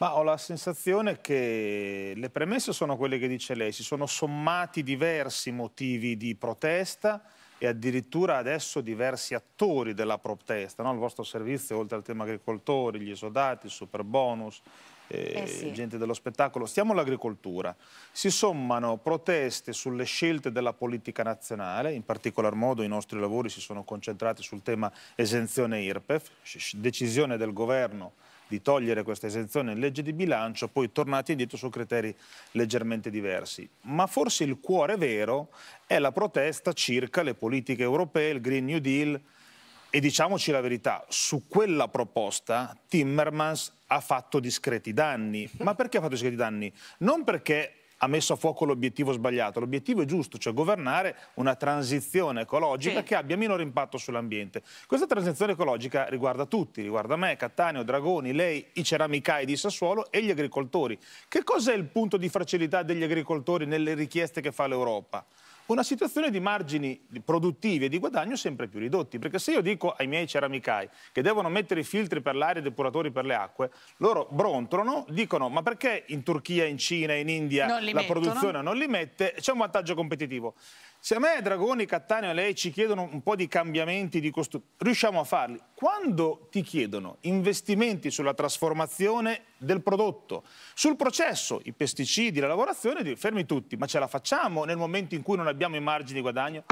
Ma ho la sensazione che le premesse sono quelle che dice lei, si sono sommati diversi motivi di protesta e addirittura adesso diversi attori della protesta, no? il vostro servizio oltre al tema agricoltori, gli esodati, il super bonus, eh, eh sì. gente dello spettacolo, stiamo all'agricoltura, si sommano proteste sulle scelte della politica nazionale, in particolar modo i nostri lavori si sono concentrati sul tema esenzione IRPEF, decisione del governo di togliere questa esenzione in legge di bilancio, poi tornati indietro su criteri leggermente diversi. Ma forse il cuore vero è la protesta circa le politiche europee, il Green New Deal, e diciamoci la verità, su quella proposta Timmermans ha fatto discreti danni. Ma perché ha fatto discreti danni? Non perché ha messo a fuoco l'obiettivo sbagliato. L'obiettivo è giusto, cioè governare una transizione ecologica sì. che abbia minore impatto sull'ambiente. Questa transizione ecologica riguarda tutti, riguarda me, Cattaneo, Dragoni, lei, i ceramicai di Sassuolo e gli agricoltori. Che cos'è il punto di fragilità degli agricoltori nelle richieste che fa l'Europa? una situazione di margini produttivi e di guadagno sempre più ridotti. Perché se io dico ai miei ceramicai che devono mettere i filtri per l'aria e i depuratori per le acque, loro brontolano, dicono ma perché in Turchia, in Cina, in India la mettono. produzione non li mette? C'è un vantaggio competitivo. Se a me, Dragoni, Cattaneo e lei ci chiedono un po' di cambiamenti di costruzione, riusciamo a farli. Quando ti chiedono investimenti sulla trasformazione del prodotto, sul processo, i pesticidi, la lavorazione, fermi tutti, ma ce la facciamo nel momento in cui non abbiamo i margini di guadagno?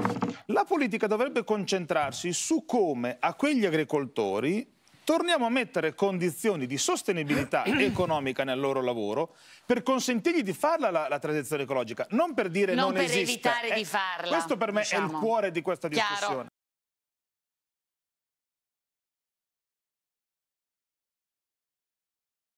La politica dovrebbe concentrarsi su come a quegli agricoltori torniamo a mettere condizioni di sostenibilità economica nel loro lavoro per consentirgli di farla la, la transizione ecologica, non per dire non, non per esiste. evitare eh, di farla. Questo per me diciamo. è il diciamo. cuore di questa discussione. Chiaro.